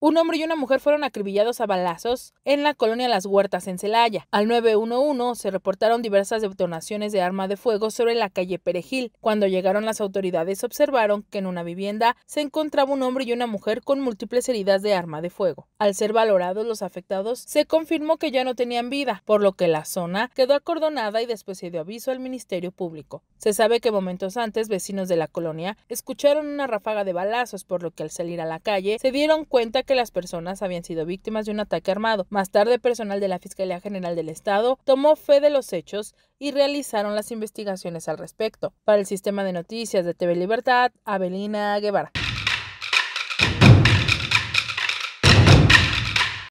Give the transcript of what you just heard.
Un hombre y una mujer fueron acribillados a balazos en la colonia Las Huertas en Celaya. Al 911 se reportaron diversas detonaciones de arma de fuego sobre la calle Perejil. Cuando llegaron las autoridades observaron que en una vivienda se encontraba un hombre y una mujer con múltiples heridas de arma de fuego. Al ser valorados los afectados, se confirmó que ya no tenían vida, por lo que la zona quedó acordonada y después se dio aviso al Ministerio Público. Se sabe que momentos antes vecinos de la colonia escucharon una ráfaga de balazos, por lo que al salir a la calle se dieron cuenta que las personas habían sido víctimas de un ataque armado. Más tarde, personal de la Fiscalía General del Estado tomó fe de los hechos y realizaron las investigaciones al respecto. Para el sistema de noticias de TV Libertad, Avelina Guevara.